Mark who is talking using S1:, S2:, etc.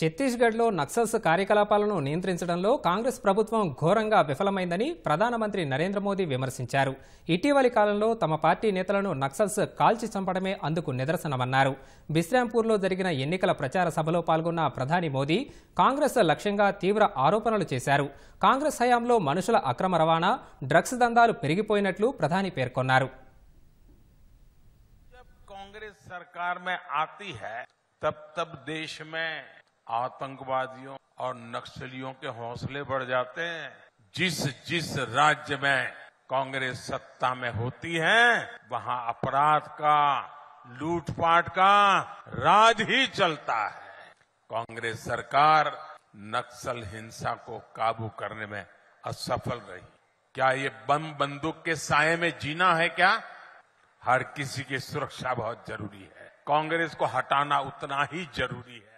S1: ఛత్తీస్గఢ్లో నక్సల్స్ కార్యకలాపాలను నియంత్రించడంలో కాంగ్రెస్ ప్రభుత్వం ఘోరంగా విఫలమైందని ప్రధానమంత్రి నరేంద్ర మోదీ విమర్శించారు ఇటీవలి కాలంలో తమ పార్టీ నేతలను నక్సల్స్ కాల్చి చంపడమే అందుకు నిదర్శనమన్నారు బిశ్రాంపూర్లో జరిగిన ఎన్నికల ప్రచార సభలో పాల్గొన్న ప్రధాని మోదీ కాంగ్రెస్ లక్ష్యంగా తీవ్ర ఆరోపణలు చేశారు కాంగ్రెస్ హయాంలో మనుషుల అక్రమ రవాణా డ్రగ్స్ దందాలు పెరిగిపోయినట్లు ప్రధాని పేర్కొన్నారు
S2: తబ్ తబ్ దేశ్ మే आतंकवादियों और नक्सलियों के हौसले बढ़ जाते हैं जिस जिस राज्य में कांग्रेस सत्ता में होती है वहां अपराध का लूटपाट का राज ही चलता है कांग्रेस सरकार नक्सल हिंसा को काबू करने में असफल रही क्या ये बम बंदूक के साय में जीना है क्या हर किसी की सुरक्षा बहुत जरूरी है कांग्रेस को हटाना उतना ही जरूरी है